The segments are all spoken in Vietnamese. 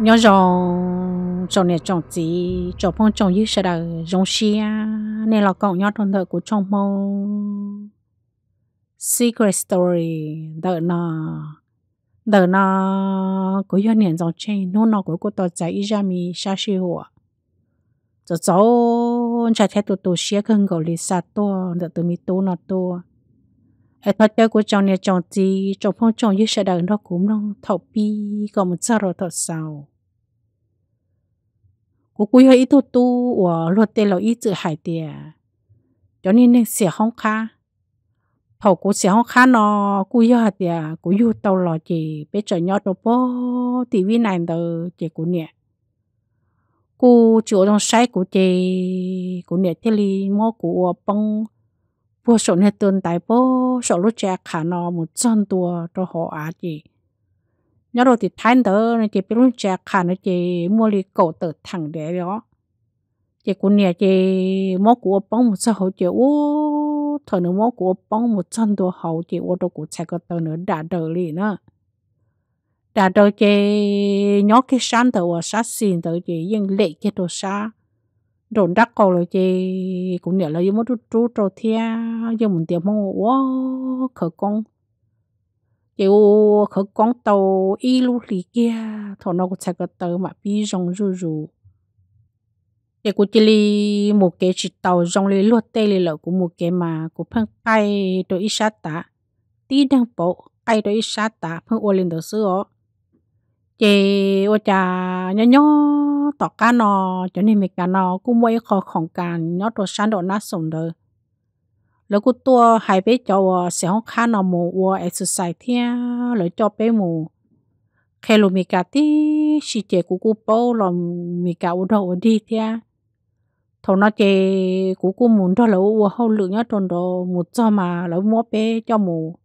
nhớ rồng trồng này trồng gì trồng phong trồng như sẽ là rồng xia nên là cậu nhớ trong đời của trong mâu secret story đời nó đời nó có do niệm dòng trên nô nó có cô tòa giải ra mi sa si hùa cho cháu chả thấy tụi tụi xia không gọi là sa tua đợi tụi mi tu nó tua hệ thoát chơi của chồng này chồng gì chồng phong chồng như sẽ đời nó cũng nông thọ bi còn một sao rồi thọ sao của cuối hơi ít tu của luật tê là ít chữ hải tiề, cho nên nên xỉa không khá thầu của xỉa không khá nó cúi hơi tiề cúi yêu tàu lò chỉ bé trời nhót đồ bó tivi này từ chỉ của nè cô chủ trong sai của chị của nè thế li mô của bông bố số này tuần tại bố số lúc trẻ khả nó một chân tua cho họ á gì nhớ đồ thì thay tớ này chỉ biết lúc trẻ khả nó chỉ mua đi cổ tử thẳng để đó chỉ cũng nhà chỉ mó của bóng một sao hậu chỉ ô thở nữa mó của bóng một chân tua hậu chỉ ô đâu cũng chạy cái tờ nữa đã đỡ đi nè, đã đỡ chỉ nhớ cái sáng tờ và sát xin tờ chỉ nhưng lệ cái đồ sáng đồ đắc cầu rồi chị cũng nhớ là yêu một chút chút rồi thia yêu một tiếng mong quá khởi con chị ô khởi con tàu y lu lì kia thọ nó cũng chạy cái tàu mà bị rong rù rù chị cũng chỉ li một cái chỉ tàu rong lì luộc tê lì lợ của một cái mà của phân bay đôi ít sát tạ tí đang bộ ai đôi ít sát tạ phân ô lên đó xưa chị ôi cha nhó nhó tỏ cá nò cho nên mình cá nò cũng mấy khó khổng cả nhó đồ sáng đồ nát sủng đời lúc cô tua hai bé cho ờ, sẽ không cá nò mù ua exercise thia lỡ cho bé mù khi lúc mình cá tí chị chè của cô bố là mình cá ua đồ đi thia thầu nó chè của cô muốn đó là ua hậu lượng nhó tròn đồ một cho mà lỡ mua bé cho mù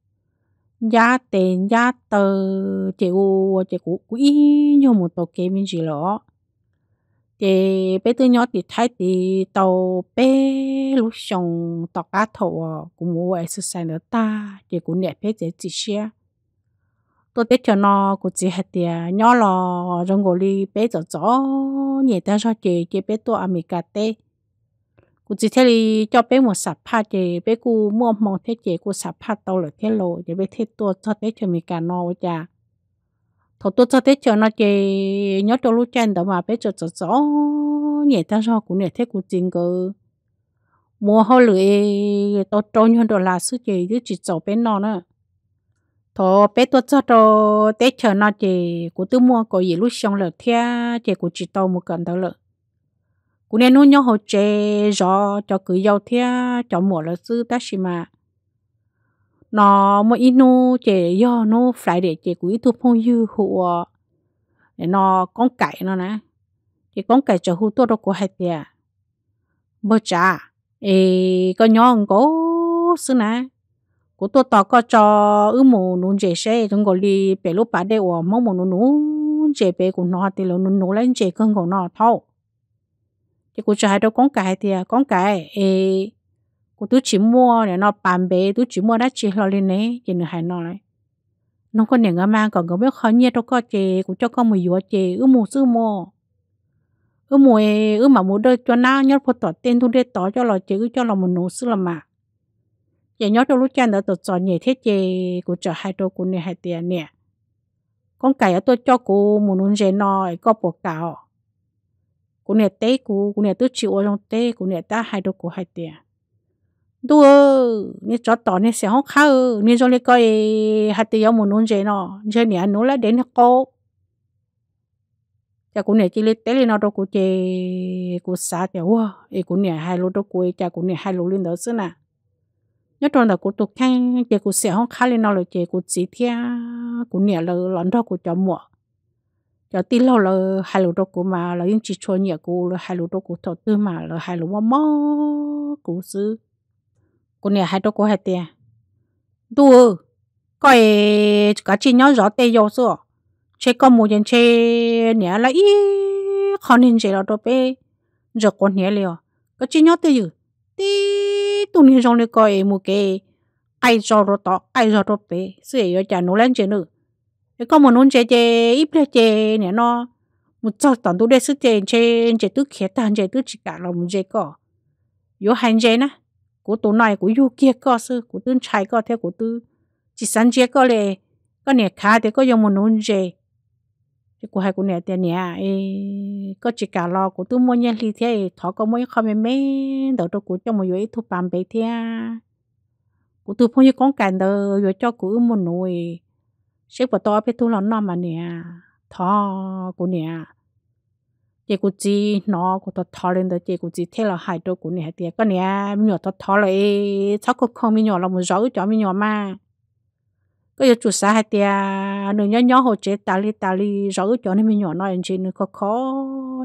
gia tiền gia tờ chị u chị cụ quý như một tổ kế mình chỉ lo chị bé tư nhỏ thì thấy thì tàu bé lúc xong tàu cá thầu cũng mua exercise nữa ta chị cũng đẹp bé chị chỉ xe tôi biết cho nó cũng chỉ hết tiền à, nhỏ lo trong gối bé cho chó nhẹ ta cho chị chị bé tôi America tê กูจิเทลีจะเป็นหมดสับผ้าเจไปกูมั่วมองเทเจกูสับผ้าเตาหรือเทโลเจไปเทตัวเทเทเชมีการนอจ้าถอตัวเทเทเชนอเจยอดตัวลูกเจนแต่ว่าไปจดจดจอเนี่ยตั้งรอกูเนี่ยเทกูจริงก็มัวเขาเลยตัวโจรยันตัวลาสุเจยุจิตจเป็นนอนะถอไปตัวเจ้าตัวเทเชนอเจกูตัวมัวก็ยิ่ลูกชงเลยเทียเจกูจิตโตมุกันเตาเลย cũng nên nuôi nhau hồ chè gió cho cứ giàu thia cho mùa là sư ta xí mà nó mỗi ít nu chè do nu phải để chè cũng ít thuộc phong dư hộ ờ, để nó con cải nó nè thì con cải cho hú tốt đó có hai tia bơ chả ê có nhau có sư nè của tôi tao có cho ư mù nún chè xe chúng gọi đi bể lúc bà để ở mong mù nún chè bể của nó thì nó nún lên chè cơn của nó thâu thì cô cho hai đứa con cái thì à, con cái ê cô tôi chỉ mua để nó bán bé tôi chỉ mua đã chỉ lo lên đấy chỉ nửa hai nó đấy nó có niềng mà còn có biết khó nhẹ đâu có chị cũng cho con một vừa chị ư mua, sư mua, ư mù ê ư mà mua đôi cho na nhớ phật tỏ tên thu để tỏ cho lo chị ư cho lo một nụ sư là mà chị nhớ cho lúc chân đã tỏ trò nhẹ thế chị cũng cho hai đôi con này hai tiền nè con cái tôi cho cô một nụ dê nòi có bộ cào cú nè tế cú cú nè tứ chịu ở trong tế cú nè ta hai đôi e, cú hai tiền đua nè cho tỏ nè sẽ không khá ư nè cho nè coi hai tiền muốn nôn gì nọ chơi nè nó lại đến cô cha cú nè chỉ lấy tế lên nó đôi cú chơi cú xả thì wow ý cú nè hai lô đôi cú cha cú nè hai lô lên đó xưa nè nhớ trong đó cú tục khang, chơi cú sẽ không khá lên nó là chơi cú chỉ thea cú nè là lón đó cú cho mua giờ tin lâu là hai lô đó của mà là những chỉ cho nhẹ của là hai lô đó của thọ tư mà là hai lô mò mò của sư của nhà hai đó của hai tiền đua coi cả chị nhỏ rõ tê vô sư chế có một nhân chế nhà là ý khó nên chế là đó bé giờ con nhà liền cái chị nhỏ tê gì tí tụi nhìn trong này coi một cái ai cho rõ đó ai cho đó bé sư ấy cho nó lên chế nữa cái con muốn chè chè ít bia chè nè nó một cho tổng đủ để sức chè chè chè tứ khía tan chè tứ chỉ cả là một chè cỏ yếu hành chè nè của tổ này của yêu kia cỏ sư của tương trai cỏ theo của tư chỉ sáng chè cỏ lệ có nè khá thì có dùng một nón chè cái của hai của nè tiền nè à? ấy có chỉ cả lo của tư mua nhân lý thế thọ có mỗi không mấy mấy đầu tôi của trong một yếu thu bám bể thế của tư phong như con cản đời rồi cho của một nồi sẽ bỏ to biết thu lón nó mà nè thọ của nè chị của chị nó của tôi thọ lên tới chị của chị thế là hai đôi của nè thì con nè mình nhỏ tôi thọ lại cháu cũng không mình nhỏ là một rõ cho mình nhỏ mà cái giờ chủ xã hai tia nửa nhỏ nhỏ hồ chế tali tali rõ cho nên mình nhỏ nói chị nó khó khó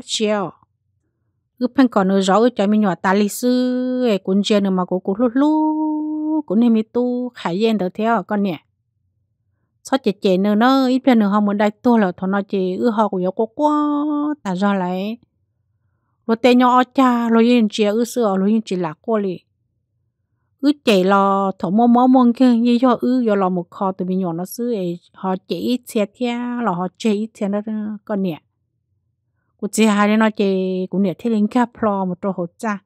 chiều cứ phân còn nửa rõ cho mình nhỏ tali sư ấy cũng chơi nữa mà cố cố lú lú cũng nên mình tu khai yên được theo con nè sao chị chị nữa nó ít bên nữa họ muốn đại tua là thằng nó chị ư họ cũng có quá ta ra lại rồi tên nhau cha rồi yên chị ư sửa rồi yên chị lạc cô li ư chị là thằng mua mua mua kia như cho ư giờ là một kho từ bên nhỏ nó xứ ấy họ chị ít xe thia là họ chị ít xe nó con nè cô chị hai đứa nó chị cũng nè thế lên cả lo một trò hột cha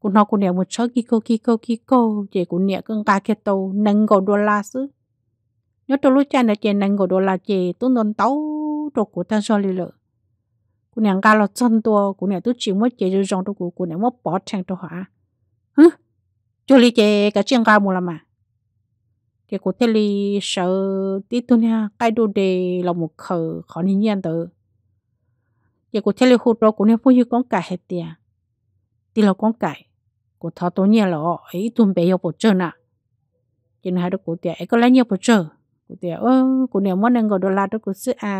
cô nó cô nè một số kiko kiko kiko chị cũng nè cũng cá kia tàu nâng cầu đô la xứ nếu tôi lúc cha nó chè nành của đồ là chè tôi nôn tấu đồ của ta xoay lì lợ cô nàng ga lo chân tua cô nàng tôi chỉ muốn chè rồi rong đồ của cô nàng muốn bỏ thằng đồ hả hứ cho lì chè cái chuyện ga mua làm mà thì cô thấy lì sợ tí tôi nha cái đồ đề là một khờ khó nhìn nhận tự giờ cô thấy lì hụt đó cô nàng phải như con cải hết tiền tí là con cải cô thọ tôi nhẹ lọ ấy tôi bé yêu bộ trơn à cho nên hai đứa cô tiệt ấy có lấy nhiều bộ trơn ูเตียวเออกูเหนี่ยวมันเงินกดอลลาร์ตัวกูซื้ออะ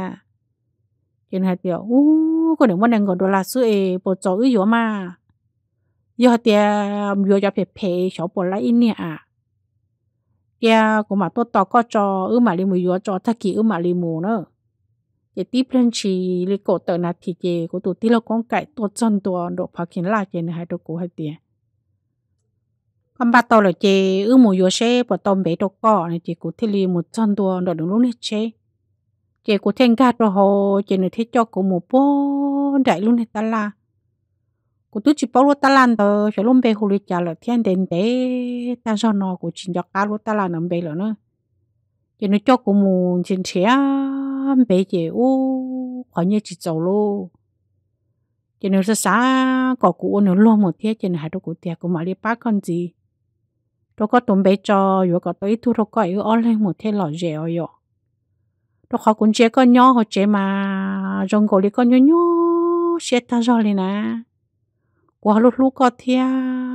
เห็นหมเตียวอู้กูเหนี่ยวมันเงินกดอลลาร์ซื้อเอปวดจออื้อยัวมายอะเตียมยออจะเพลเพ่ชอบปวดไะอินเนี่ยอ่ะเตียกูมาตัวต่อก็จออื้อมาลีมูยออจอทักกี้อื้อมาลีมูเนอะเ่ตีเพลนชีลิโกเตอร์นาทีเจกูตัวที่เราก้องไก่ตัวจนตัวโดกพักเข็นลาเจนใฮ้ตัวกูให้เตีย hôm bát tao là chị ư mù vô xe bỏ tôm bể đồ cỏ này chị cũng thiết li một chân tua đợt đúng lúc này chị chị cũng thêm gạt đồ hồ chị nữa thiết cho cũng một bó đại luôn này ta la cô tôi chỉ bảo ta lan tờ cho luôn bể hồ lý trả là thiên đến để ta cho nó của chị cho cá luôn ta lan nằm bể là nữa chị nó cho cũng một chuyện xe bể chị u khỏi như chị giàu luôn chị nó sao có cụ nó luôn một thiết chị nó hai đồ cụ tiệt của mà đi bắt con gì rồi có tụm bé cho rồi có tới thu rồi có yếu ở lên một thế lọ dễ ở rồi rồi họ cũng chế con nhỏ họ chế mà rong gỗ đi con nhỏ nhỏ xe ta rồi này nè qua lúc lúc có thia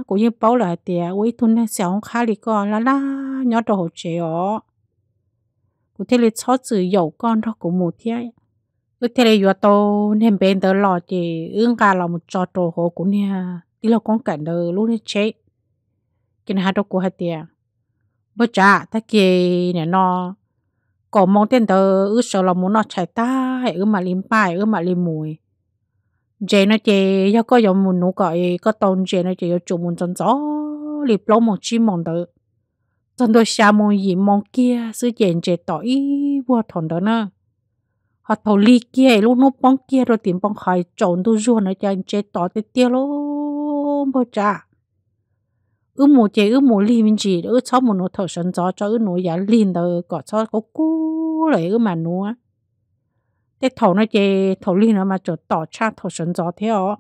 cũng như bảo là tiệt với tuần này sẽ không khá đi con là là nhỏ đồ họ chế ở cụ thể là cháu chữ dầu con đó cũng một thia cụ thể là vừa tô nên bên tới lọ thì ứng cả là một trò đồ họ cũng nha đi là con cảnh đời luôn chế cái hai đâu của hai tiền bữa trả ta kia nè nó cổ mong tiền tờ ư sợ là muốn nó chạy ta ư mà lim bài ư mà lim mùi chế nó chế yêu có dòng muốn nó gọi có tông chế nó chế yêu chủ muốn gió lip lâu mong chi mong tờ chân đôi xa mong gì mong kia sư chế chế tỏ ý vua đó nè họ thầu ly kia lúc nó bóng kia rồi tìm bóng khỏi trộn tu ruột nó cho anh chế tỏ tới tiêu lô bữa ư mù chế ư mù li mình chỉ ư cho mù nó thở sân gió cho ư nó giá liền đó có cho có cú lại ư mà nó thế thầu nó chế thầu liền nó mà cho tỏ cha thở sân gió thế ó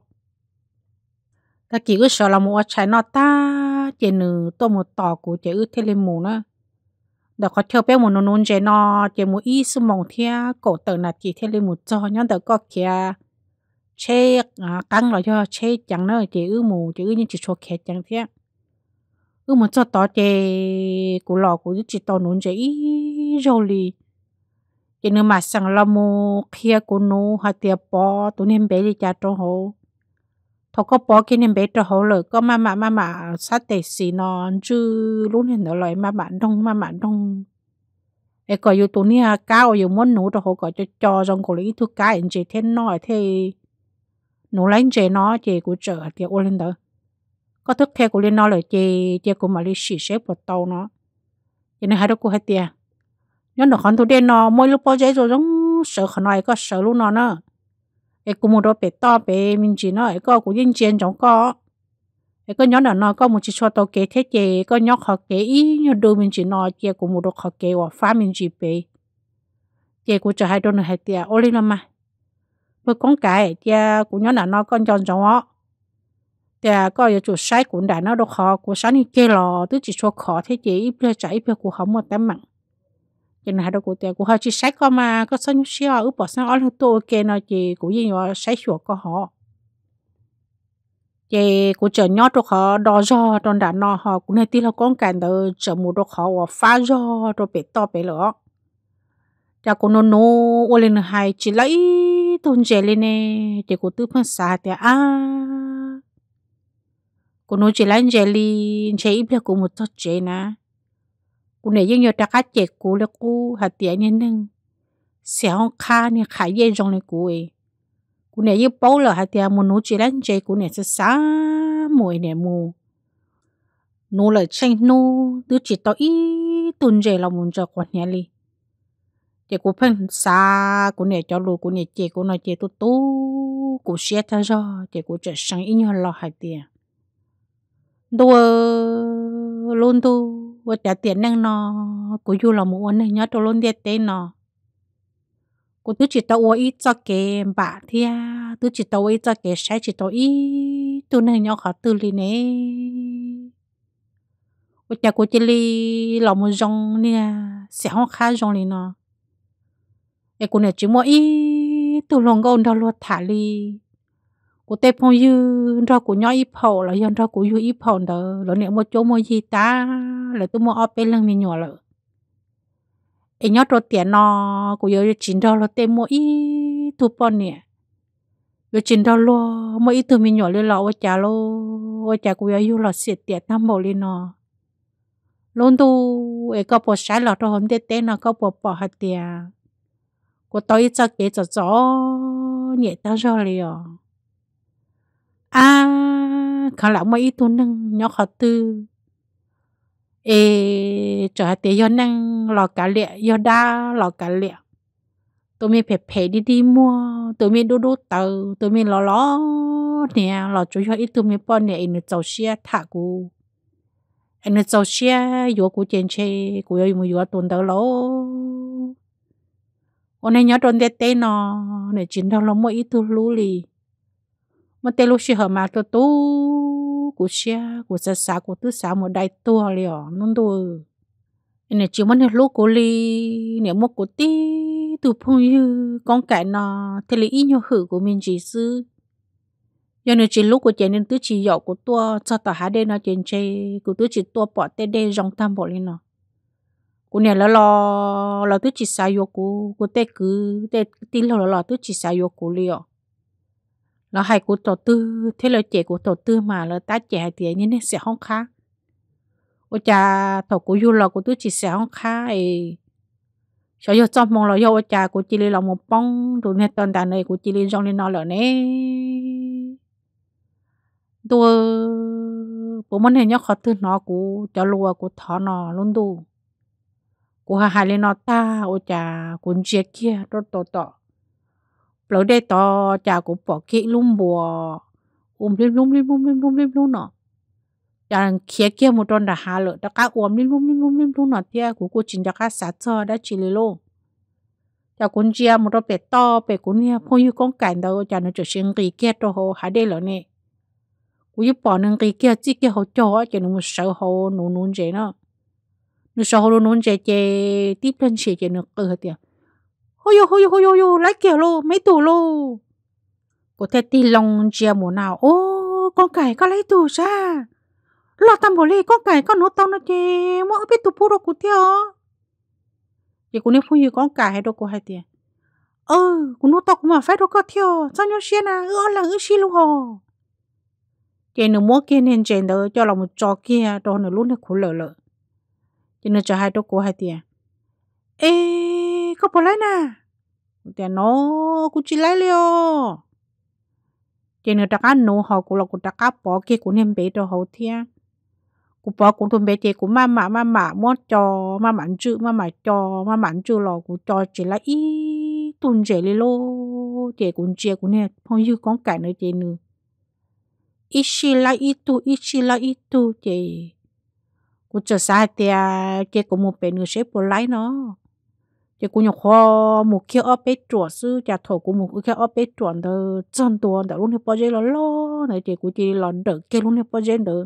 ta chỉ ư sợ là mù trái nó ta chế nữ tôi mù tỏ của chế ư thế lên mù nó đó có theo bé mù nó nôn chế nó chế mù ý sư mong thế cổ tử là chỉ thế lên mù cho nhá đó có kia chế căng rồi cho chế chẳng nó chế ư mù chế ư như chỉ số khét chẳng thế ừ mà cho tao chơi cú lò cú chỉ tao nôn chơi ý rồi li cái nữa mà sang làm mô kia cú nô hạt tiệp bò tụi nem bé đi cha trong hồ thọ có bò cái nem bé trong hồ rồi có má má má má sát tệ xì nó chứ luôn này nó lại má má đông má má đông ai có yêu tụi nia cao yêu muốn nô trong hồ có cho cho trong cổ lý thuốc cái anh chị thế nói thế nô lấy chị nó chị của chợ thì ô có thức theo của liên nó là chê chê của mà lý sĩ xếp vào tàu nó cho nên hai đứa cô hai tia nhưng nó khăn thủ đen nó mỗi lúc bao giờ rồi giống sợ khăn này có sợ luôn nó nữa cái cô một đứa bé to bé mình chỉ nó cái cô của dân chiến trong có cái con nhỏ nó nó có một chỉ cho tàu kế thế chê con nhỏ học kế ý như đôi mình chỉ nó chê của một đứa học kế và phá mình chỉ bé chê của cho hai đứa nó hai tia ô lên mà với con cái chê của nhỏ nó nó con chọn trong đó แต่ก็อยู่จุดใช้กุนดาเนาะดอกคอกูสานี่เกลอตื้อจิชัวขอเทจีอีเพื่อใจอีเพื่อกูหอมหมดแต่หมั่งยันหาดอกกูแต่กูหาจิใช้ก็มาก็สนุเชียวอุปสรรคอะไรตัวเกนอจีกูยิ่งว่าใช้ชัวก็หอเจกูเจอยอดดอกคอดอจอตอนดานนอหอกูในที่เราก้องกันเดอเจอหมูดอกคอว่าฟ้าจอตัวเป็ดต่อไปเหรอจากกูโนโนวันเลยหายจิไลตุนเจลินเน่เจกูตื้อเพิ่งสาแต่อ้า cô nói chỉ lăn chạy li chạy ít là cô một thoát chạy na cô này dân nhiều ta cá chạy cô là cô hạt tiền nhân nưng, xéo kha nè khai dây trong này cô ấy cô này dân bao là hạt tiền một nói chỉ lăn chạy cô này sẽ xá mồi nè mù nô là tranh nô đứa chỉ tao ít tuần chạy là muốn cho quan nhà li chị cô phân xa cô này cho lù cô này chị cô nói chị tu tu cô xe ta rồi chị cô chạy sang ít nhiều lo hạt tiền đua luôn tu và trả tiền năng nó của du là một anh nhớ cho luôn tiền tên nó của tôi chỉ tao ít cho cái bà thi à tôi chỉ tao ít cho cái sai chỉ tao ít tôi này nhớ khó từ liền nè của cha của chị li là một dòng nè sẽ không khá dòng liền nó cái của này chỉ mua ít tôi luôn gọi đó luôn thả liền cô tê phong dư ra cô nhỏ ít phò là dân ra của dư ít phò đó là nếu mà chỗ mua gì ta là tôi mua ở bên lăng mình nhỏ là em nhớ rồi tiền nó của dư chín đó là tê mua ít thu bọn nè rồi chín đó lo mua ít thu mình nhỏ lên là ở nhà lo ở nhà của dư là xịt tiền tam bộ lên nó luôn tu em có bỏ sai lọt cho hôm tết tết nó có bỏ bỏ hạt tiền cô tôi chắc kế cho gió nhẹ ta rồi liền à khá là mấy tu nâng nhỏ khó tư ê cho tế yo nâng lò cả lẹ yo đa lò cả lẹ tôi mình phải phải đi đi mua tôi mình đu đu tờ, tôi mình lò lò nè lò chú cho ít tụi mình bỏ nè anh nó cháu xe thả cú nó cháu xe yo cú trên xe cú yo mua yo tuần tàu lò ôn nay nhớ tuần tết nó để chín đâu lò mua ít tụi lú lì mà tê lúc xí hở mà tôi tu của xe của xe xa của tư xa một đại tua liều nôn đồ nè chỉ muốn lúc của li nè một của tí tu phong như con cái nó thế là ý nhiều hử của mình chỉ sư giờ nè chỉ lúc của chị nên tứ chỉ dọ của tua cho tao há đây nó chuyện chơi của tứ chỉ tua bỏ tê đê rong tham bỏ lên nó của nè là lo là tứ chỉ xa yêu của của tê cứ tê tí là lo tứ chỉ xa yêu của liền là hay của tổ tư thế là trẻ của tổ tư mà là ta trẻ thì như thế sẽ không khá ô cha tổ của du là của tôi chỉ sẽ không khá ấy sợ giờ trong mong là do ô cha của chị là một bông rồi nên tần đàn này của chị lên trong lên nó là nè tôi bố muốn hình nhớ khó tư nó của cho lùa của thọ nó luôn đủ của hai lên nó ta ô cha của chị kia rất tổ tổ lỡ đây to cha cũng bỏ kia lung bùa um lim lung lim lung lim lung lim lung nọ cha kia kia một đòn đã hà lỡ đã cá um lim lung lim lung lim lung nọ tia của cô chính đã sát cho đã chỉ lì lô cha cũng chia một đòn bé to bé cũng nha phong như con cảnh đâu cha nó trở sinh kỳ kia cho hồ hà đây lỡ nè cô giúp bỏ nâng kỳ kia chỉ kia hồ cho cho nó một sợ hồ nụ nụ gì nữa nó sợ hồ nụ nụ gì chơi tiếp lên gì chơi nó cơ hết tiệt Ôi dồi, ôi dồi, ôi dồi, ôi, lái kiểu lô, mấy tù lô. Cô thê tì lòng chia mùa nào, ô, con cải có lấy tù ra. Lọ tầm bổ lê, con cải có nó tao nó chê, mỗi biết tù bố đồ cụ theo. Chị cũng nên phụ như con cải hay đồ cụ hay tiền. ơ ờ, cũng nó tao cũng mà phải đồ có theo, sao nhau xuyên à, ưa là ưa xí luôn hồ. Chị nữ mua kia nên chèn đỡ cho lòng một trò kia, đồ nữ lúc này khổ lợ lợ. Chị nữ cho hai đồ cụ hay tiền. Ê, có bỏ lại nè thì nó cũng chỉ lại liều thì người ta cá nô họ cũng là cũng ta cá bỏ kia cũng nên bé đồ hậu thiên cũng bỏ cũng thôn bé thì cũng mà mà mà mà mua cho mà mặn chữ mà mà cho mà mặn chữ lò cũng cho chỉ là ít tuần trẻ đi lô thì cũng chia cũng nên không như con cái nữa thì nữa ít xí là ít tu ít xí là ít tu thì cũng cho xa thì chỉ cũng một bé nữa xếp bỏ lại nó một 就姑娘花木 kia ấp bên chỗ sư cha thổ của một kia ấp bên chỗ đó chân tua đó luôn thì bao giờ là lo này thì cũng chỉ là đỡ kia luôn thì bao giờ đỡ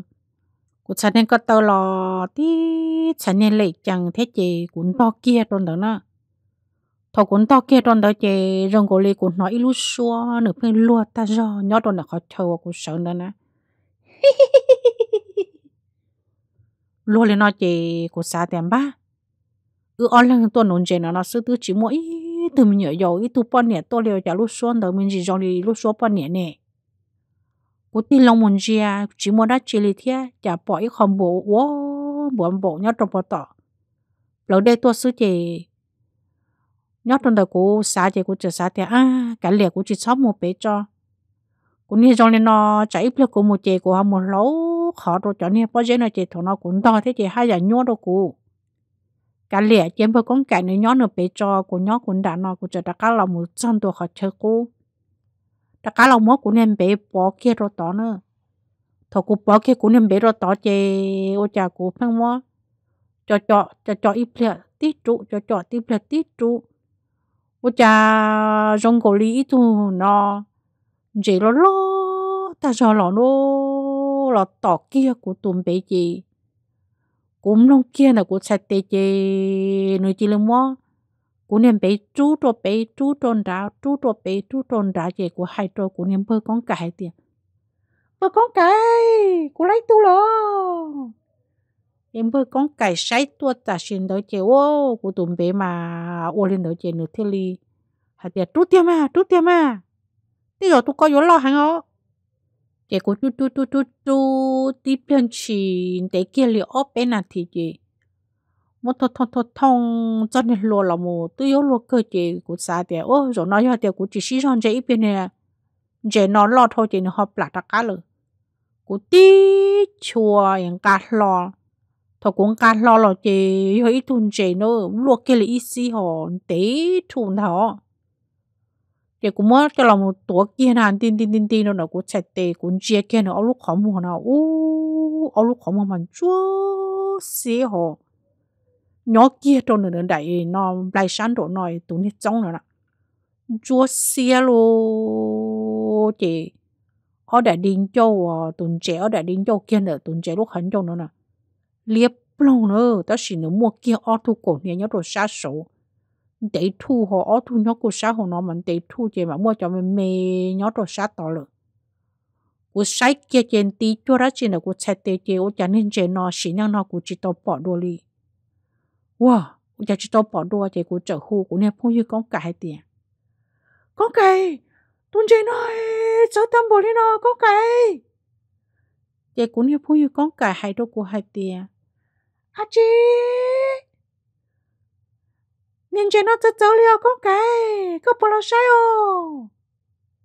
cũng chẳng nên có tao lo tí chẳng nên lấy chẳng thế chị cũng to kia trong đó nữa thổ cũng to kia trong đó chị rồng cổ lì cũng nói lúc xua nửa bên lúa ta do nhớ trong đó khó thầu cũng sợ đó nè lúa lên nói chị cũng xa tiền ba ừ ở lần tôi nôn chén nó sư tư chỉ mỗi từ mình nhớ dầu ít tu bao nhiêu tôi liều trả lúc xuống đời mình chỉ dòng đi lúc xuống bao nhiêu nè cú tin lòng mình chia chỉ muốn đã chỉ lý thế trả bỏ ít không bộ wo buồn bộ nhớ trong bộ tỏ lâu đây tôi sư chỉ nhớ trong đời cố xả chỉ cố chỉ xả thế à cái liều cố chỉ sáu một bé cho cú như dòng nên nó chạy ít cố một chỉ cố không một lâu khó rồi cho nên bao giờ nó chỉ thằng nó cũng to thế chỉ hai giờ nhớ đâu cú cả lẻ chém bơ con cái nó nhóc nó bé cho của nhóc cũng đã nó của cho đã cá lòng một trăm tuổi họ chơi cô đã cá lòng mốt của nên bé bỏ kia rồi tỏ nữa thọ của bỏ kia của nên bé rồi tỏ chê ô cha của phăng mó cho cho cho cho ít lẻ tít trụ cho cho ít lẻ tít trụ ô cha rong cổ lý tu nó chỉ lo lo ta cho lo nó là tỏ kia của tụm bé gì cũng nông kia là cũng sạch tê chê nuôi chỉ lưng mua cũng niệm bé chú trò bé chú tròn ra chú trò bé chú tròn ra chê của hai trò cũng niệm bơ con cái tiền bơ con cái cũng lấy tu lo em bơ con cái sai tua ta xin đó chê ô của tụm bé mà ô lên đó chê nửa thế li hạt tiệt chú tiệt à chú tiêm à bây à. giờ tôi có vô lo hàng không để cô tu tu tu tu tu tiếp bên chỉ để kia liệu ốp bên nào thì gì một thô thô thô thông cho nên lùa là mù tôi yếu lùa cơ chị của xa thì ô rồi nói cho thì của chỉ sĩ son dễ bên này à. dễ nó lo thôi thì nó hợp là đặc cá lử của tí chùa những cá lo thọ cũng cá lo lo chị hơi ít thun dễ nó lùa kia là ít xí họ tí thun họ để cũng mất cho lòng một tổ kia hàn tin tin tin tin nó cũng chạy tê cũng chia kia nó lúc khó mua nó u ở lúc khó mua mình chúa xí hồ nhỏ kia trong nửa đại nó lại sáng độ nói tụi nó trong rồi nè chúa xí lô chị ở đại đình châu ờ, tuần trẻ ở đại đình châu kia nữa tuần trẻ lúc hắn châu nữa nè liếp lâu nữa ta chỉ nó mua kia ở thu cổ nha nhớ đồ xa số để thu họ ở thu nhóc của xã họ nó mình để thu chị mà mua cho mình mê nhóc rồi xã tỏ lợ của sai kia trên tí cho ra trên là của chạy tê chế ô chả nên chế nó xí năng nó của chỉ tao bỏ đồ đi. wow ô chả chị tao bỏ đồ chế của chợ khu của nên phong như con cái tiền con cái tuần chế nó sợ tâm bồ đi nó con cái chế của nên phong như con cái hai đồ của hai tiền à chị ninja nó chết cháu liều có cái có bolo sai ô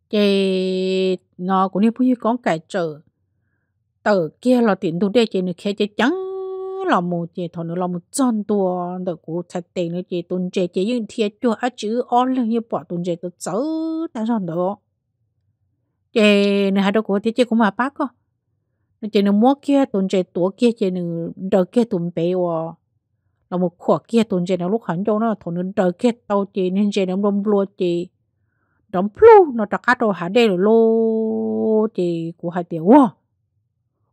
chị nó cũng như phụ con cái chờ tờ kia là tiền đồ đê chị nữa kia chị chẳng là một chị thằng nữa là một chân tua đỡ cú chặt tiền nữa chị tuần chị chị những thiệt chua á chữ ó lên như bỏ tuần chị tôi cháu ta rồi đó chị nó hai đứa của thì chị cũng mà bác nó chị nó mua kia tuần chị tua kia chị nữa đỡ kia tuần ô là một khỏa kia tồn trên nó lúc hắn cho nó thổ nên trời kia tàu chị nên trên nó đông lúa chị đóng plu nó trắc cá đồ hà đê rồi lô chị của hai tiền wow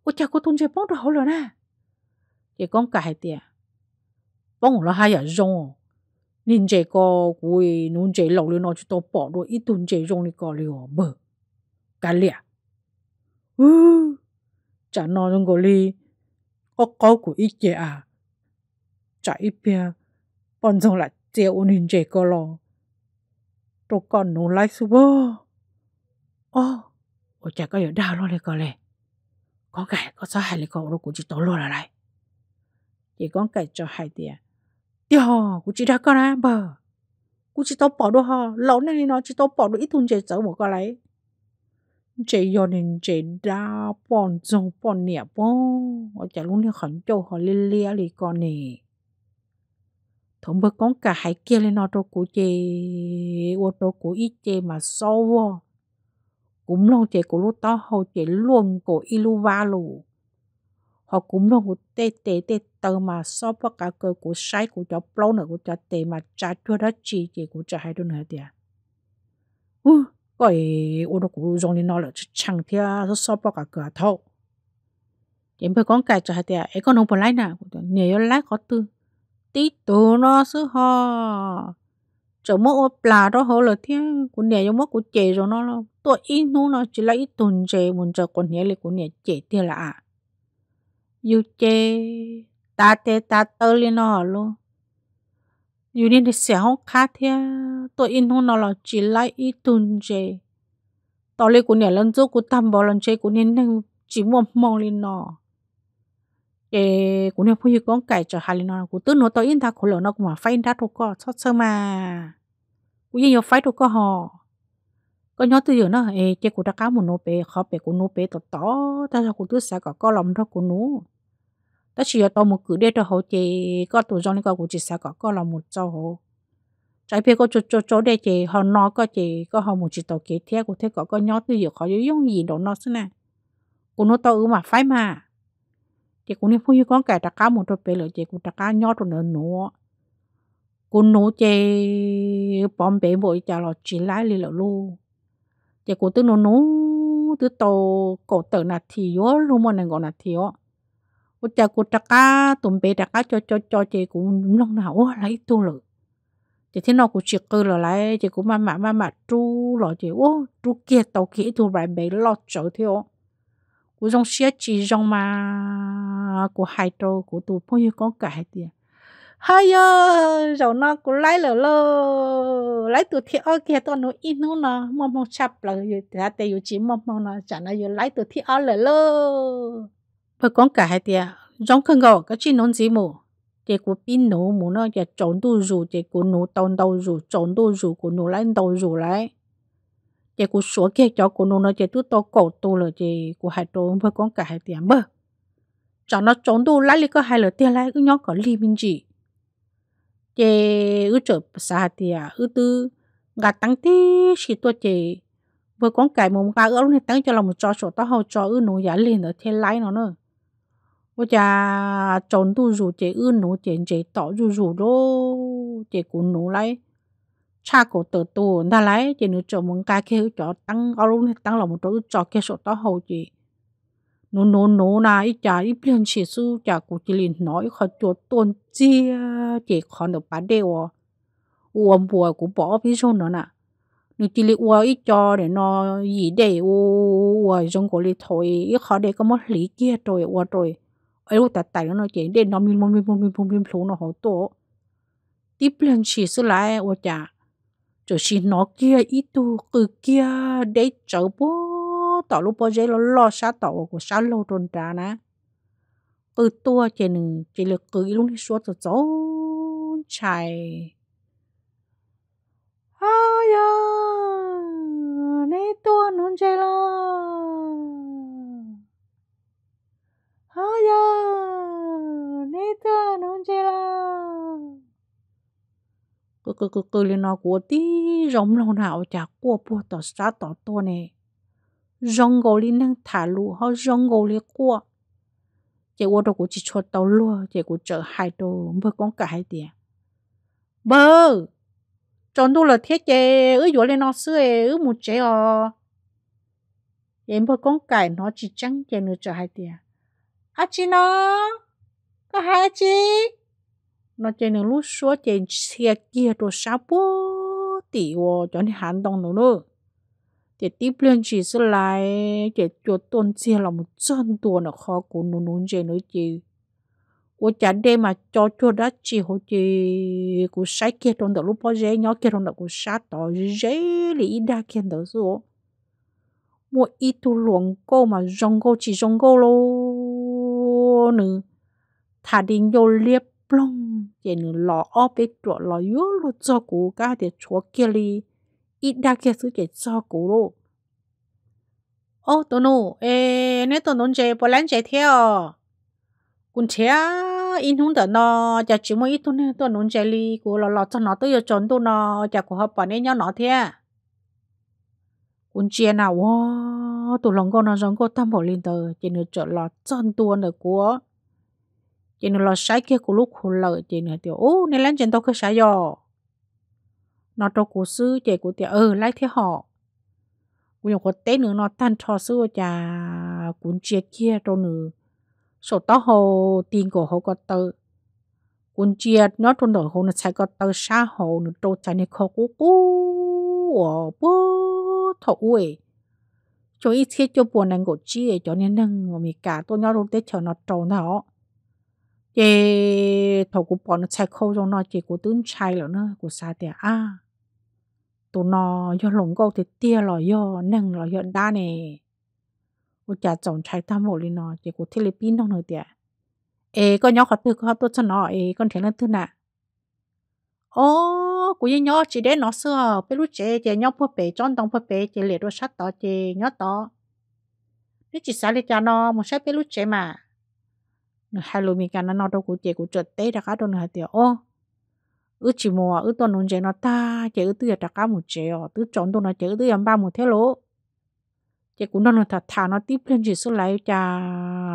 ôi cha cô tồn trên bóng rồi rồi nè chị con cả hai tiền bóng là hai giờ rong nên chị có cùi nôn chị lẩu lên nó cho tôi bỏ đồ ít tồn chị rong đi có liều bờ cả liệt ừ chả nó trong gò ly có có của ít chị à chạy bia bọn dòng là chèo nên chè cơ lò tôi còn nó lại sư bơ ô ô chả có đau lo này cơ lè có cái có sao hai lì cơ nó cũng chỉ tổ lo là lại chỉ con cái cho hai tiền tiêu cũng chỉ đã có ra bờ cũng chỉ tao bỏ đồ ha lão này nó chỉ tao bỏ đồ ít thun chè chở một cái lấy chế yo nên chế đa bọn dòng bọn nè bọn ở chả luôn đi khẩn châu họ liên lia lì con nè thông bơ con cả hai kia lên nó đâu cú chê ô đâu cú ít chê mà sâu à cũng long chê cú lúc to hầu chê luôn cổ lu va lù họ cũng long cú tê tê tê tờ mà so bơ cả cơ cú sai cú cho plau nữa cú cho tê mà cha chưa đó chi chê cú cho hai đứa nữa tiệt u coi ô đâu cú rong lên nó là chẳng thia so bơ cả cơ thâu em phải con cái cho hai tiệt ấy con không phải lái nè nhiều lái khó tư tí tù nó sứ ho chỗ mốt ô plà đó hồ là thế của nè giống mốt của chè rồi nó lo tôi in nu nó chỉ lấy tuần chè muốn chờ của nè là của nhà chè thế là à yêu chè ta tê ta tơ lên nó luôn yêu nên thì sẽ không khá thế tôi in nu nó là chỉ lấy ít tuần chè tao lấy của nè lần trước của tam bảo lần chè của nên chỉ mong mong lên nó 에 cũng phụ huynh con cái cho hà linh nó cũng tư nó yên ta khổ lỡ nó cũng mà phải yên ta co sót sơ mà cũng như nhiều phải thuộc co họ có nhớ từ giờ nó ê của ta cá một nô bể khó của nô bể to ta sao cũng tư xả có co lòng của nô ta chỉ là tao một cử để cho họ chế có tổ trong cái của chỉ xả có co lòng trái bể có chỗ chỗ chỗ để chế họ nó có chế có họ một chỉ tàu kế theo của thế có có nhớ từ giờ khó dùng gì đó nó xí nè của nó tao mà phải mà chị cũng nên phong như con cái ta cá một trò bé rồi chị cũng ta cá nhỏ rồi nữa nữa cũng nấu chè bom bé bội chả lọ chỉ lái lì lọ lu chị cũng tự nấu nấu tự tàu cổ tử nạt thì luôn mà nàng gọi nạt thì ô chả cũng ta cá tụm bé ta cá cho cho cho chị cũng lúc nào lấy tu lự chị thấy nó cũng chỉ cơ rồi lại chị cũng mà mà mà mà tru lọ chị ô tru kia tàu kia tụ lại bé lọ trở theo cũng dòng xe chỉ dòng mà của hai trâu của tụ bao có con cái thì hay yo, rồi nó cũng lấy lỡ lơ lấy từ thì ơi kia tôi nói ít nữa nó mong mong chập là ra tây yêu chỉ mong mong nó chả nó yêu lấy từ thì ơi lỡ lơ có con cái thì giống không ngờ cái chuyện nó gì mù thì của pin nổ mù nó giờ trốn đâu rồi thì của nổ tông đâu rồi trốn đâu rồi của nổ lấy đâu rồi lấy chị cũng số kia cho cô nó chị tôi to cổ tôi là chị của hai tôi với con cả hai tiền bơ cho nó trốn đồ lại cái hai lửa tiền lại cứ nhóc có li mình gì chế ư chở sa thì à ư tư gà tăng tí xì tua chế vừa con cái mồm gà ư này tăng cho lòng một trò sổ tao hầu trò ư nổ giả liền ở thế lái nó nữa bây giờ trốn đồ rủ chế ư nổ chế chế tỏ rủ rủ đô chế cũng nổ lại cha cổ tử tù ta lại, chế nữa trò mồm gà kêu cho tăng ư này tăng lòng một trò ư trò kia sổ tao hầu chị nó nó nó na ít chả ít liền chỉ su chả cụ chỉ liền nói khó chuột tuôn chia chỉ khó được bán đều uống bùa của bỏ phía sau nữa nè nếu chỉ li uống ít cho để nó gì để uống trong cổ li thôi ít khó để có một lý kia rồi uống rồi ấy lúc tại tại nó chỉ để nó mình mình mình mình mình mình số nó hổ tổ tiếp lên chỉ số lại uống chả rồi chỉ nó kia ít tu cứ kia để chở bố ต่อลูกปอเจลลอชาต่อกูชาโลจนจานะปืตัวเจนึงเจเลือกกือลุงที่ชัวจะจ้องชัยฮายาในตัวนุนใจละฮายาในตัวนุนใจละก็ก็ก็เลยนอกัวตีรมเราหนาวจากกัวปวดต่อซาต่อตัวเนี่ย rong gò li năng thả lù họ rong gò li qua chị qua đâu cũng chỉ cho tàu lúa chị cũng chở hai đồ bơ con cả hai tiền bơ chọn đâu là thiết chế ứ dỗ lên nó xưa ứ một chế ờ em bơ con cải nó chỉ chăng chế nữa chở hai tiền à chị nó có hai chị nó chế nữa lúc số chế xe kia rồi sao bố tỷ wo cho nên hắn đông nữa chỉ tiếp liên chỉ sẽ lại chỉ cho tôn chia là chân tua nó khó của nó nún gì nữa chị của chả đêm mà cho cho đã chỉ hồ chị của sai kia trong đó lúc bao giờ nhỏ kia trong đó của sát tỏ dễ lý đa kia đó số mua ít tu luồng cô mà rong cô chỉ rong cô lô nữa thà đi vô liếp plong chỉ nữa lọ óp bếp trọ lọ yếu lô cho của cả để chúa kia li いだけすげ照顾咯。哦，多诺，诶，那多侬这不难这条，滚车一通的呢，就只么一通呢，多侬这里过了老早那都要转到呢，就过好半年要哪天，滚车那哇，多龙哥那龙哥他没领导，就那这老早多那过，就那老晒个过路苦了，就那条哦，你两件都去晒哟。nó cho cụ sư chế cụ tiệt ừ ờ, lại thế họ cụ dùng có té nữa nó tan cho sư cha cuốn chia kia cho nữa số tóc hồ tiền của hồ có tờ cuốn chia nó trong đời hồ nó sẽ có tờ xa hồ nó trâu chạy này khó cú cú bố thọ uể cho ít thiết cho buồn anh gọi chia cho nên nâng mà mì cả tôi nhớ luôn tết chờ nó trâu nó chế thầu của bỏ nó chạy khâu trong nó chế của tướng trai rồi nó của xa tiền à tụ nó do lồng câu thì tia lò do nâng đa nè u cha chồng chạy ta mồ li nó chỉ của Philippines nó nữa tiệt ê con nhỏ khó tư khó tôi cho nó ê con thấy nó tư nè ô của nhỏ chỉ để nó xưa bé lúc trẻ chỉ nhỏ phụ bé chọn đồng phụ bé chỉ lệ đồ sát đó chỉ nhỏ đó nếu chỉ xả lên cho nó một lúc trẻ mà hai lùi mình cả đâu của chị của trượt tê đã cả đâu nữa tiệt ô ư chỉ mò ư tuần nông chế nó ta chế ư tư giờ cả một chế ở tư chọn đồ nó chế ư tư giờ ba một thế lỗ chế cũng nó thật thà nó tiếp lên chỉ số lại cha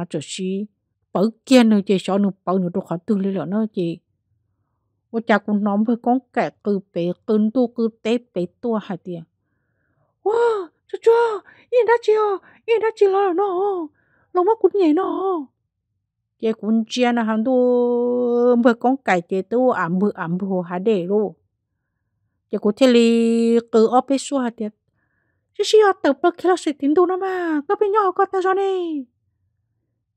trở xí bở kia nữa chế sợ nó bở nữa đồ khó tư lý lỡ nó chế ô cha cũng nói với con kẻ cứ bé cơn tu cứ té bé tua hạt tiền wow chú chú yên đã chị yên đã chị lo nó lòng mắt cũng nhảy nó cái cũng chia nó hàng đu bữa con cái cái tu ẩm bữa ẩm bữa hà để luôn cái cũng thế li cứ ốp cái xua hà tiệt chứ xí họ tập bậc khi nó sẽ tiến tu nó mà có bên nhau có ta cho này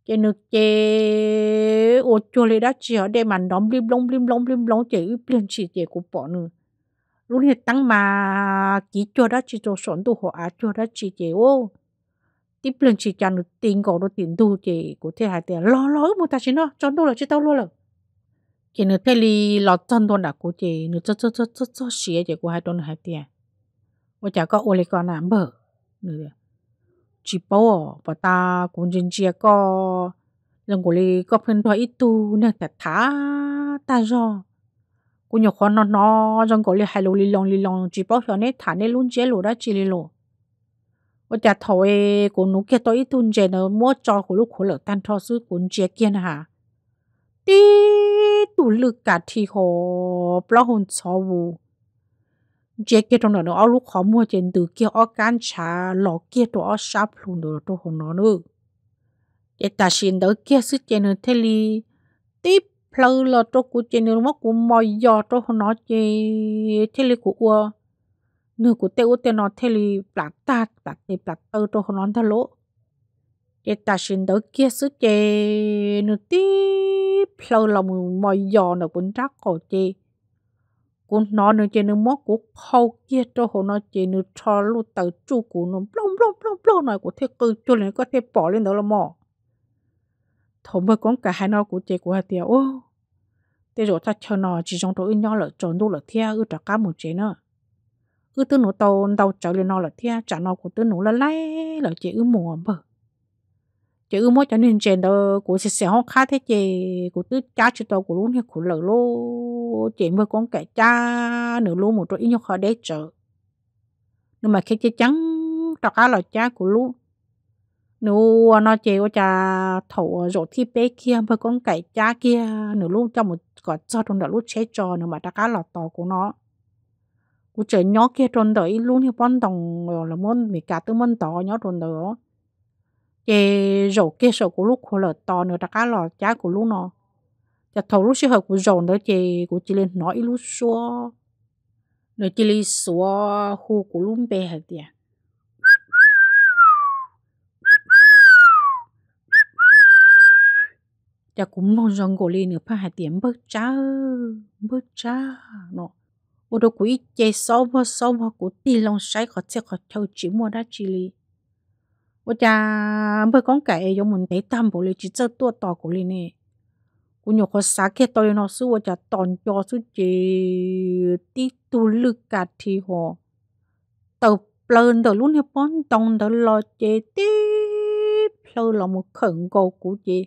cái nước cái ô chua li đã chỉ ở đây mà đóng blim long blim long blim chỉ chế blim chỉ cái cũng bỏ nữa lúc này tăng mà chỉ cho đó chỉ cho sổn đồ họ à cho đó chỉ cái ô tiếp lên chỉ chăn được tiền cổ đồ tiền tu chỉ của thế hai tiền lo lo một ta chỉ đó cho đâu là chỉ tao luôn rồi chỉ nửa thế li lo chân tuần đã của chỉ nửa cho cho cho cho cho xía chỉ của hai tuần hai tiền và chả có ô lê con làm bờ nửa chỉ bảo và ta cũng chân chia có lần của li có phân thoại ít tu nè thật thả ta do cũng nhiều khó nó nó rằng có li hai lô li long li long chỉ bảo cho nên thả nên luôn chế lô đã chỉ li lô 我家头诶，古奴家到一顿节呢，莫招呼路可乐，但他是滚节见哈。滴杜鲁嘎提和不老红草屋，节见到那奥路好莫见杜家奥干茶，老家到奥沙普鲁都红那呢。也但是那家是见到这里，滴不老了都古见到我古毛药都红那节，这里古我。nửa của tê ô tê nó thê lì bạc ta bạc tê bạc tơ cho họ nón thà lỗ cái ta xin đỡ kia sứ chê nửa tí lâu lòng mọi giò nửa cũng rắc cổ chê cũng nó nửa chê nửa mốt của khâu kia cho họ nó chê nửa cho lù tờ chu của nó blong blong blong blong này của thế cư cho nên có thể bỏ lên đó là mỏ. Thôi mơ con cả hai nó của chê của hai tiều ô thế rồi ta cho nó chỉ trong tôi nhỏ là trốn đâu là thea ư trả cá một chế nữa cứ tư nụ tàu tàu trở lên nó là thia trả nó của tư nụ là lấy là chị ư mùa bờ chị ư mua cho nên trên đó của sẽ sẽ hóc khá thế chị của tư cha chị tàu của luôn thì của lỡ lô chị mới con kẻ cha nửa lô một chỗ ít nhóc họ để chờ nhưng mà khi chị trắng tao cá là cha của luôn nếu à, nó chế ô cha thổ à, rổ thi bế kia mới con cái cha kia nửa lúc trong một có cho trong đó lúc chế trò nửa mà ta cá lọt tò của nó cú chơi nhỏ kia tròn đời luôn hiệp bọn đồng là muốn mì cả tư muốn to nhỏ tròn đời đó cái rổ kia sợ của lúc khổ lợt to nữa ta cá lò chá của lúc nó chả thầu lúc xí hợp của rổ nữa chê của chị lên nói lúc xua nữa chị lên xua khu của lúc bè hết tìa chả cũng mong rằng của lên nữa pa hạt tiệm bớt chá bớt chá nó 我都故意接手么手么古地龙晒个这个头只么那只哩。我家不讲改有问题，但不哩只做多大个哩呢。我有个啥个对呢？是我家当家是只地都绿个地吼，都 lớn đó luôn hết bón tông đó lo chế tiếp lâu là một khẩn cầu của chị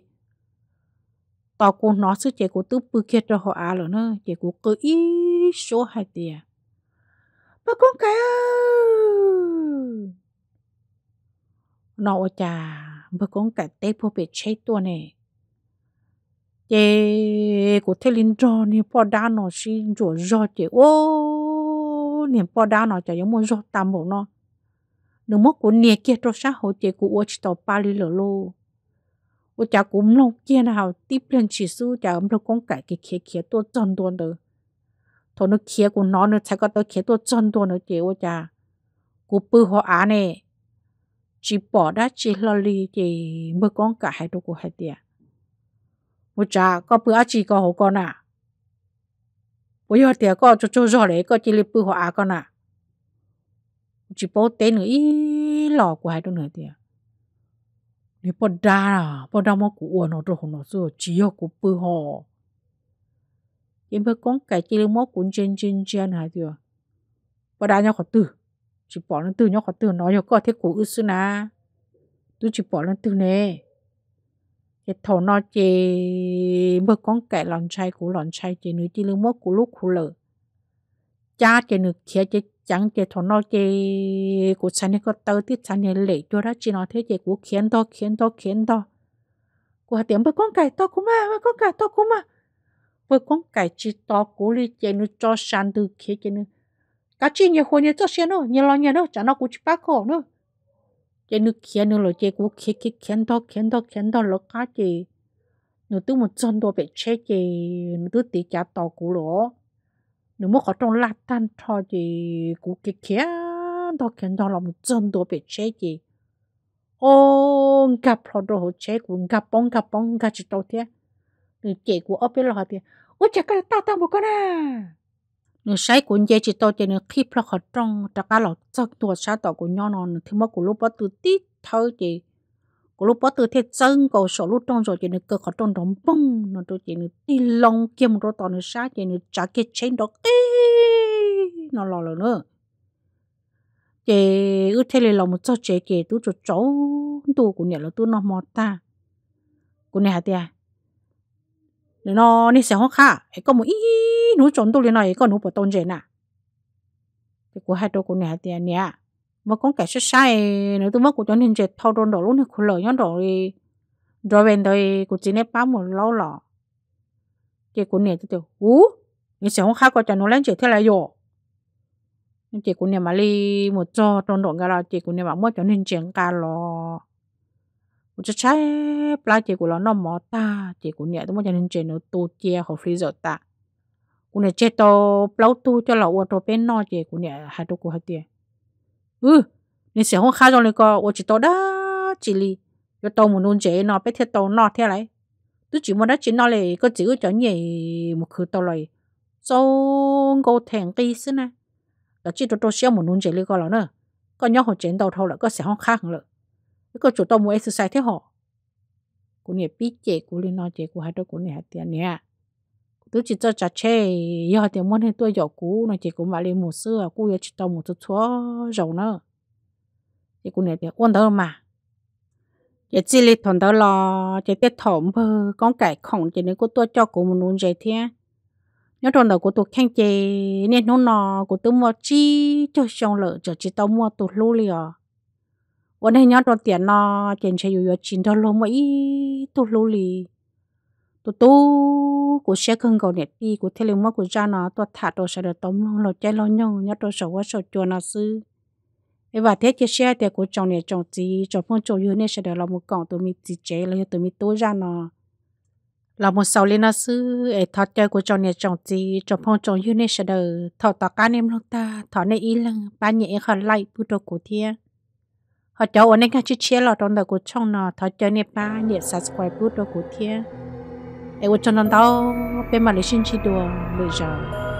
cô nó sẽ chế của tứ bự kia cho họ à rồi nó chế cứ ít hi số hai tia bà con cái nó chà bà con cái tê phô bị chế tua nè chế của thế linh trò nè bỏ đá nó xin rủa rò chế ô nè bỏ đá nó chả giống một rò tam bộ nó đừng mất của nè kia trong xã hội chế của ô chỉ tàu pali lở lô ô chả cũng lâu kia nào tiếp lên chỉ số chả ông đâu con cái cái kia kia tròn tuần được thôi nó khía của nó nó sẽ có tới khía tôi chân tôi nó chịu cha của bư họ á nè chỉ bỏ đã chỉ lo li chỉ mới con cả hai đứa của hai tia bố cha có bữa chỉ có hộ con à bây giờ tia có cho cho rõ đấy có chỉ li bư họ á con à chỉ bố tên người ý lò của hai đứa nữa tia nếu bố đa à bố đa mà của nó đồ nó rồi chỉ có của bư họ imbe kong kai kili mo kun chen chen chen ha dio ba da nyo ko tu chỉ bỏ lên từ nho có từ nó có thế cũ ư na tôi chỉ bỏ lên từ nè cái thầu nó chê bơ con kẻ lòn chay cũ lòn chay chê nữ chỉ lưu mốt cũ lúc cũ lợ cha chê nữ kia chê chẳng chê thầu nó chê của sanh này có tơ tiết sanh này lệ cho đó chỉ nó thế chê của khiến to khiến to khiến to của tiếng bơ con kẻ to cũng mà con kẻ to cũng với con cái chỉ to cố lý chế nó cho sàn từ kia chế nó cả chi nhiều hồi nhiều cho xe nó nhiều lo nhiều nó chả nó cũng chỉ bác khổ nó chế nó kia nó lo chế cũng kia kia khen to khen to khen to lo cả chế nó tự một chân đồ bị chế chế nó tự tí chả to cố lo nó mua có trong lát tan cho chế cũng kia kia đó kia đó là một chân đồ bị chế chế ông gặp lo đồ chế cũng gặp bông gặp bông gặp chỉ đầu thế người chị của ô biết lo thì ôi chả cái tao tao một con à người sai của nhà chị tôi chỉ người khi lo họ trong trả cả lọ cho tua sa tỏ của nhau nó thì mà của lúc bắt từ tí thơ chị của lúc bắt từ thế chân cầu sổ lúc trong rồi chị người cơ họ trong đóng bung, nó tôi chị người đi lông kia một đôi tỏ người sa chị người trả cái chén đó tí nó lò rồi nữa chị ư thế là lòng cho chị chị tôi cho cháu tôi của nhà là tôi nó mọt ta của nhà thì à nó ni sẽ hoa ấy có một ý nó chọn tôi lên này có nó bỏ tôn trên à thì của hai đôi của nhà tiền nhà mà con cái sai sai nữa tôi mất của cho nên chết thâu đồn đổ lúc này của lời nhón đổ đi rồi bên đây của chị nếp báo một lâu lọ chị của nhà tôi tiểu ú ni sẽ hoa có cho nó lên chết thế là rồi chị của nhà mà đi một cho đồn đổ cái là chị của nhà mà mất cho nên chuyện cả lọ 我就拆不来结果了，那么大结果呢？我家人只能多接和非洲大，我呢接到不老多就老我这边那结果呢还多过一点。ừ nên sẽ không khai cho nên có ô chỉ tàu đó chỉ li cho tàu một nôn chế nó bé theo tàu nó theo lại tôi chỉ muốn đó chỉ nó lại có chỉ có cho nhảy một khứ tàu lại sau cô thèn cái xí nè đó chỉ tôi tôi nôn chế li có là nữa có nhau họ chén tàu thôi có sẽ không khác nữa cái chủ tao mua exercise thế họ cô này biết chế cô lên nói chế cô hai đứa cô này nè tiền nè tôi chỉ cho trả chê giờ tiền muốn hay tôi giờ cũ nói chế cô mà lên mua xưa cô giờ chỉ tao mua chút chúa giàu nữa chế cô này tiền quan đó mà chế chỉ lấy thằng đó lo chế tết thổm bơ con cái khổng chế nên cô tôi cho cô một nuôi chế thế nếu thằng đó cô tôi khen chế nên nó nọ cô tôi mua chi cho xong lợ cho chỉ tao mua tôi lú liền วันนี้ย้อนตัวเตียนนอเจนเชยอยู่จินตัวลมว่าอีตุลุลีตัวตู้กูเชื่อครึ่งก่อนเนี่ยตีกูเทเลมว่ากูจ้านาตัวถาตัวเสด็จต้มลงเราใจเราย่องย้อนตัวสาวว่าสาวจวนเราซื้อไอ้ว่าเทเจเชื่อแต่กูจองเนี่ยจองจีจองพ่อจองอยู่เนี่ยเสด็จเราหมู่กล่องตัวมีจีเจเราอยู่ตัวมีตู้จ้านาเราหมู่สาวเลยนะซื้อไอ้ทอดใจกูจองเนี่ยจองจีจองพ่อจองอยู่เนี่ยเสด็จถอดต่อการเนี่ยลงตาถอดในอีหลังป้าเนี่ยเขาไล่ผู้ตัวกูเทีย họ cho anh em chỉ chia lọ trong đầu của trong nó thọ cho nè ba nè subscribe bút đó của thiên em của trong đó bên mà lấy xin chỉ đùa bây giờ